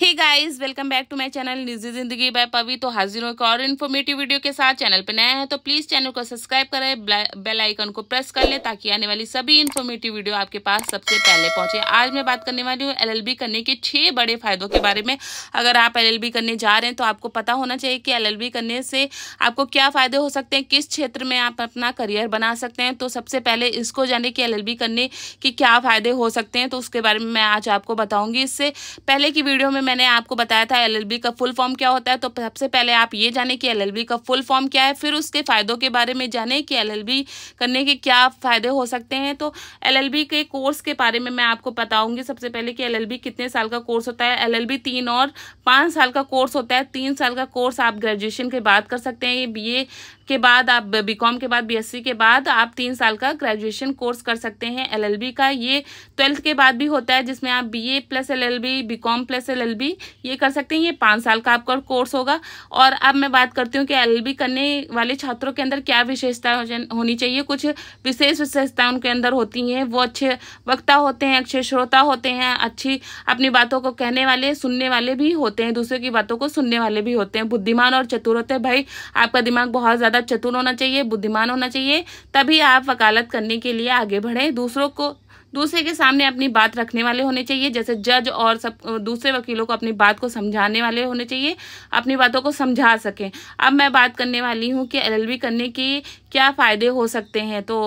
hey guys welcome back to my channel निजी जिंदगी bye पवी तो हाजिर हूँ एक और इन्फॉर्मेटिव वीडियो के साथ चैनल पर नया है तो प्लीज़ चैनल को सब्सक्राइब करें बेल आइकन को प्रेस कर लें ताकि आने वाली सभी इन्फॉर्मेटिव वीडियो आपके पास सबसे पहले पहुंचे आज मैं बात करने वाली हूँ एलएलबी करने के छः बड़े फायदों के बारे में अगर आप एल करने जा रहे हैं तो आपको पता होना चाहिए कि एल करने से आपको क्या फ़ायदे हो सकते हैं किस क्षेत्र में आप अपना करियर बना सकते हैं तो सबसे पहले इसको जाने की एल करने के क्या फ़ायदे हो सकते हैं तो उसके बारे में मैं आज आपको बताऊँगी इससे पहले की वीडियो में मैंने आपको बताया था एलएलबी का फुल फॉर्म क्या होता है तो सबसे पहले आप ये जाने कि एलएलबी का फुल फॉर्म क्या है फिर उसके फ़ायदों के बारे में जाने कि एलएलबी करने के क्या फ़ायदे हो सकते हैं तो एलएलबी के कोर्स के बारे में मैं आपको बताऊँगी सबसे पहले कि एल कितने साल का कोर्स होता है एल तीन और पाँच साल का कोर्स होता है तीन साल का कोर्स आप ग्रेजुएशन के बाद कर सकते हैं ये बी के बाद आप बी के बाद बी के बाद आप तीन साल का ग्रेजुएशन कोर्स कर सकते हैं एल का ये ट्वेल्थ के बाद भी होता है जिसमें आप B plus L B com plus L L ये कर सकते हैं ये पाँच साल का आपका कोर्स होगा और अब मैं बात करती हूँ कि एल करने वाले छात्रों के अंदर क्या विशेषता होनी चाहिए कुछ विशेष विशेषता उनके अंदर होती हैं वो अच्छे वक्ता होते हैं अच्छे श्रोता होते हैं अच्छी अपनी बातों को कहने वाले सुनने वाले भी होते हैं दूसरे की बातों को सुनने वाले भी होते हैं बुद्धिमान और चतुर होते हैं भाई आपका दिमाग बहुत ज़्यादा चतुर होना चाहिए बुद्धिमान होना चाहिए तभी आप वकालत करने के लिए आगे बढ़ें दूसरों को दूसरे के सामने अपनी बात रखने वाले होने चाहिए जैसे जज और सब दूसरे वकीलों को अपनी बात को समझाने वाले होने चाहिए अपनी बातों को समझा सकें अब मैं बात करने वाली हूँ कि एल करने के क्या फ़ायदे हो सकते हैं तो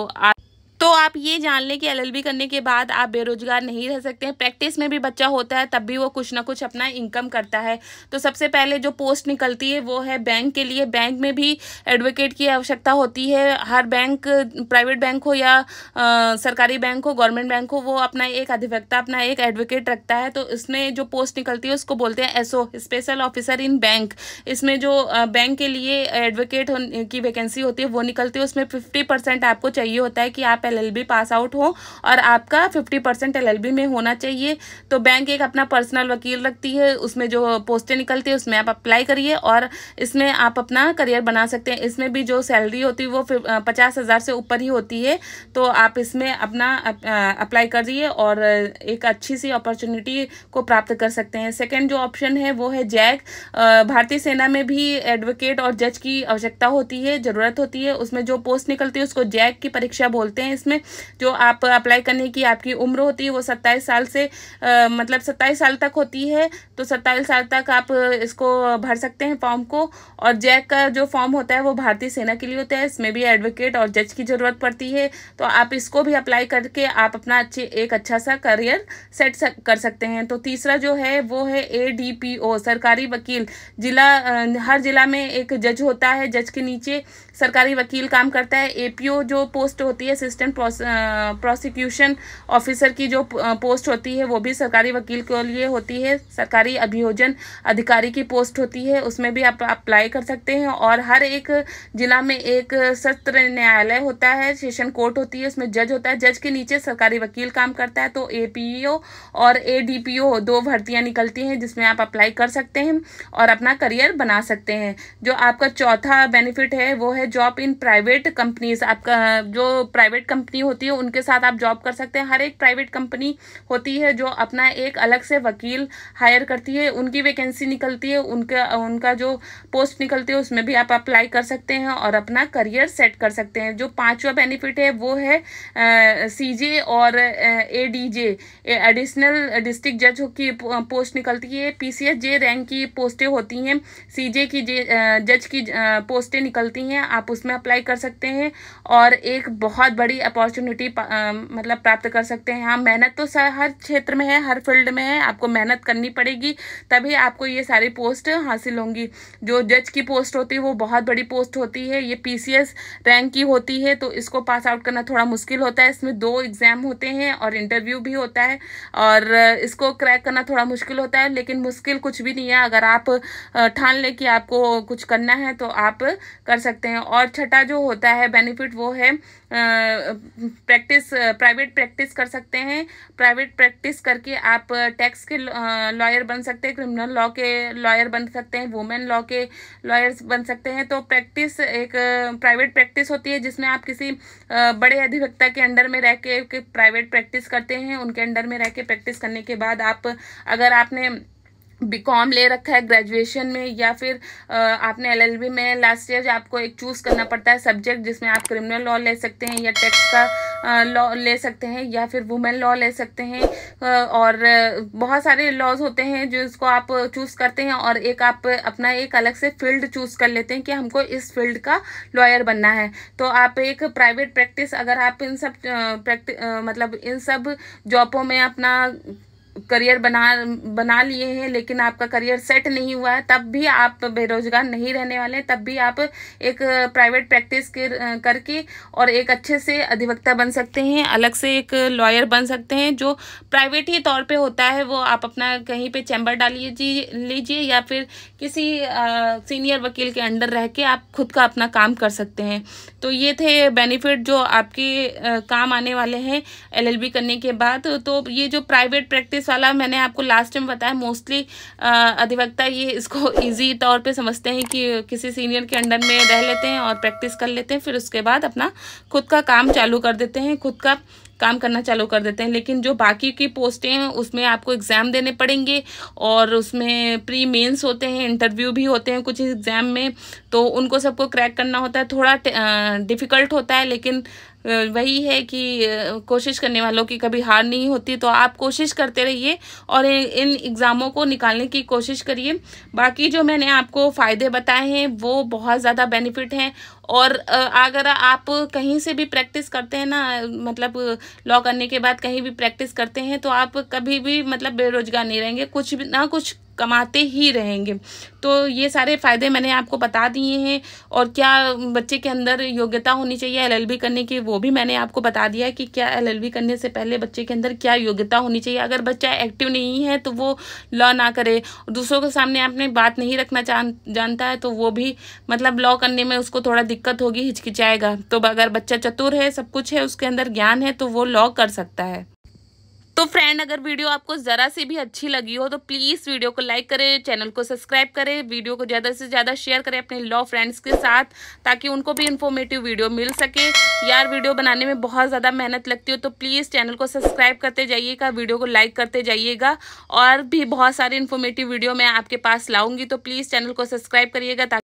तो आप ये जान लें कि एलएलबी करने के बाद आप बेरोजगार नहीं रह सकते हैं प्रैक्टिस में भी बच्चा होता है तब भी वो कुछ ना कुछ अपना इनकम करता है तो सबसे पहले जो पोस्ट निकलती है वो है बैंक के लिए बैंक में भी एडवोकेट की आवश्यकता होती है हर बैंक प्राइवेट बैंक हो या आ, सरकारी बैंक हो गवर्नमेंट बैंक हो वो अपना एक अधिवक्ता अपना एक एडवोकेट रखता है तो इसमें जो पोस्ट निकलती है उसको बोलते हैं SO special officer in bank इसमें जो बैंक के लिए एडवोकेट की वैकेंसी होती है वो निकलती है उसमें फिफ्टी परसेंट आपको चाहिए होता है कि आप एल एलएलबी पास आउट हो और आपका फिफ्टी परसेंट एलएलबी में होना चाहिए तो बैंक एक अपना पर्सनल वकील रखती है उसमें जो पोस्टें निकलती है उसमें आप अप्लाई करिए और इसमें आप अपना करियर बना सकते हैं इसमें भी जो सैलरी होती है वो पचास हज़ार से ऊपर ही होती है तो आप इसमें अपना अप्लाई करिए और एक अच्छी सी अपॉर्चुनिटी को प्राप्त कर सकते हैं सेकेंड जो ऑप्शन है वो है जैक भारतीय सेना में भी एडवोकेट और जज की आवश्यकता होती है ज़रूरत होती है उसमें जो पोस्ट निकलती है उसको जैक की परीक्षा बोलते हैं इसमें इसमें जो आप अप्लाई करने की आपकी उम्र होती है वो सत्ताईस साल से आ, मतलब सत्ताईस साल तक होती है तो सत्ताईस साल तक आप इसको भर सकते हैं फॉर्म को और जैक का जो फॉर्म होता है वो भारतीय सेना के लिए होता है इसमें भी एडवोकेट और जज की ज़रूरत पड़ती है तो आप इसको भी अप्लाई करके आप अपना अच्छे एक अच्छा सा करियर सेट सक, कर सकते हैं तो तीसरा जो है वो है ए डी पी ओ सरकारी वकील जिला हर जिला में एक जज होता है जज के नीचे सरकारी वकील काम करता है ए पी ओ जो पोस्ट होती है असिस्टेंट प्रोसिक्यूशन ऑफिसर की जो पोस्ट होती है वो भी सरकारी वकील के लिए होती है सरकारी अभियोजन अधिकारी की पोस्ट होती है उसमें भी आप अप्लाई कर सकते हैं और हर एक जिला में एक सत्र न्यायालय होता है सेशन कोर्ट होती है उसमें जज होता है जज के नीचे सरकारी वकील काम करता है तो ए e और ए दो भर्तियाँ निकलती हैं जिसमें आप अप्लाई कर सकते हैं और अपना करियर बना सकते हैं जो आपका चौथा बेनिफिट है वो है जॉब इन प्राइवेट कंपनीज आपका जो प्राइवेट कंपनी कंपनी होती है उनके साथ आप जॉब कर सकते हैं हर एक प्राइवेट कंपनी होती है जो अपना एक अलग से वकील हायर करती है उनकी वैकेंसी निकलती है उनका उनका जो पोस्ट निकलती है उसमें भी आप अप्लाई कर सकते हैं और अपना करियर सेट कर सकते हैं जो पाँचवा बेनिफिट है वो है सी जे और A D J additional district जज की पोस्ट निकलती है P C S J rank की पोस्टें होती हैं सी जे की जे जज की पोस्टें निकलती हैं आप उसमें अप्लाई कर सकते हैं और एक बहुत बड़ी अप अपॉर्चुनिटी मतलब प्राप्त कर सकते हैं हाँ मेहनत तो सर हर क्षेत्र में है हर फील्ड में है आपको मेहनत करनी पड़ेगी तभी आपको ये सारी पोस्ट हासिल होंगी जो जज की पोस्ट होती है वो बहुत बड़ी पोस्ट होती है ये पी रैंक की होती है तो इसको पास आउट करना थोड़ा मुश्किल होता है इसमें दो एग्ज़ाम होते हैं और इंटरव्यू भी होता है और इसको क्रैक करना थोड़ा मुश्किल होता है लेकिन मुश्किल कुछ भी नहीं है अगर आप ठान लें कि आपको कुछ करना है तो आप कर सकते हैं और छठा जो होता है बेनिफिट वो है प्रैक्टिस प्राइवेट प्रैक्टिस कर सकते हैं प्राइवेट प्रैक्टिस करके आप टैक्स के लॉयर बन सकते हैं क्रिमिनल लॉ के लॉयर बन सकते हैं वुमेन लॉ के लॉयर्स बन सकते हैं तो प्रैक्टिस एक प्राइवेट प्रैक्टिस होती है जिसमें आप किसी बड़े अधिवक्ता के अंडर में रह के प्राइवेट प्रैक्टिस करते हैं उनके अंडर में रह के प्रैक्टिस करने के बाद आप अगर आपने बीकॉम ले रखा है ग्रेजुएशन में या फिर आपने एलएलबी में लास्ट ईयर आपको एक चूज़ करना पड़ता है सब्जेक्ट जिसमें आप क्रिमिनल लॉ ले सकते हैं या टैक्स का लॉ ले सकते हैं या फिर वुमेन लॉ ले सकते हैं और बहुत सारे लॉज होते हैं जो इसको आप चूज़ करते हैं और एक आप अपना एक अलग से फील्ड चूज़ कर लेते हैं कि हमको इस फील्ड का लॉयर बनना है तो आप एक प्राइवेट प्रैक्टिस अगर आप इन सब प्रैक्टिस मतलब इन सब जॉबों में अपना करियर बना बना लिए हैं लेकिन आपका करियर सेट नहीं हुआ है तब भी आप बेरोजगार नहीं रहने वाले तब भी आप एक प्राइवेट प्रैक्टिस के करके और एक अच्छे से अधिवक्ता बन सकते हैं अलग से एक लॉयर बन सकते हैं जो प्राइवेट ही तौर पे होता है वो आप अपना कहीं पे चैम्बर डाल लीजिए या फिर किसी आ, सीनियर वकील के अंडर रह के आप खुद का अपना काम कर सकते हैं तो ये थे बेनिफिट जो आपके आ, काम आने वाले हैं एलएलबी करने के बाद तो ये जो प्राइवेट प्रैक्टिस वाला वाला मैंने आपको लास्ट टाइम बताया मोस्टली अधिवक्ता ये इसको ईजी तौर पर समझते हैं कि किसी सीनियर के अंडर में रह लेते हैं और प्रैक्टिस कर लेते हैं फिर उसके बाद अपना खुद का काम चालू कर देते हैं खुद का काम करना चालू कर देते हैं लेकिन जो बाकी की पोस्टें हैं उसमें आपको एग्ज़ाम देने पड़ेंगे और उसमें प्री मेंस होते हैं इंटरव्यू भी होते हैं कुछ एग्ज़ाम में तो उनको सबको क्रैक करना होता है थोड़ा डिफ़िकल्ट होता है लेकिन वही है कि कोशिश करने वालों की कभी हार नहीं होती तो आप कोशिश करते रहिए और इन एग्ज़ामों को निकालने की कोशिश करिए बाकी जो मैंने आपको फ़ायदे बताए हैं वो बहुत ज़्यादा बेनिफिट हैं और अगर आप कहीं से भी प्रैक्टिस करते हैं ना मतलब लॉ करने के बाद कहीं भी प्रैक्टिस करते हैं तो आप कभी भी मतलब बेरोजगार नहीं रहेंगे कुछ भी ना कुछ कमाते ही रहेंगे तो ये सारे फ़ायदे मैंने आपको बता दिए हैं और क्या बच्चे के अंदर योग्यता होनी चाहिए एलएलबी करने की वो भी मैंने आपको बता दिया है कि क्या एलएलबी करने से पहले बच्चे के अंदर क्या योग्यता होनी चाहिए अगर बच्चा एक्टिव नहीं है तो वो लॉ ना करे दूसरों के सामने आपने बात नहीं रखना जान जानता है तो वो भी मतलब लॉ करने में उसको थोड़ा दिक्कत होगी हिचकिचाएगा तो अगर बच्चा चतुर है सब कुछ है उसके अंदर ज्ञान है तो वो लॉ कर सकता है तो फ्रेंड अगर वीडियो आपको ज़रा सी भी अच्छी लगी हो तो प्लीज़ वीडियो को लाइक करें चैनल को सब्सक्राइब करें वीडियो को ज़्यादा से ज़्यादा शेयर करें अपने लॉ फ्रेंड्स के साथ ताकि उनको भी इन्फॉर्मेटिव वीडियो मिल सके यार वीडियो बनाने में बहुत ज़्यादा मेहनत लगती हो तो प्लीज़ चैनल को सब्सक्राइब करते जाइएगा वीडियो को लाइक करते जाइएगा और भी बहुत सारी इन्फॉर्मेटिव वीडियो मैं आपके पास लाऊंगी तो प्लीज़ चैनल को सब्सक्राइब करिएगा ताकि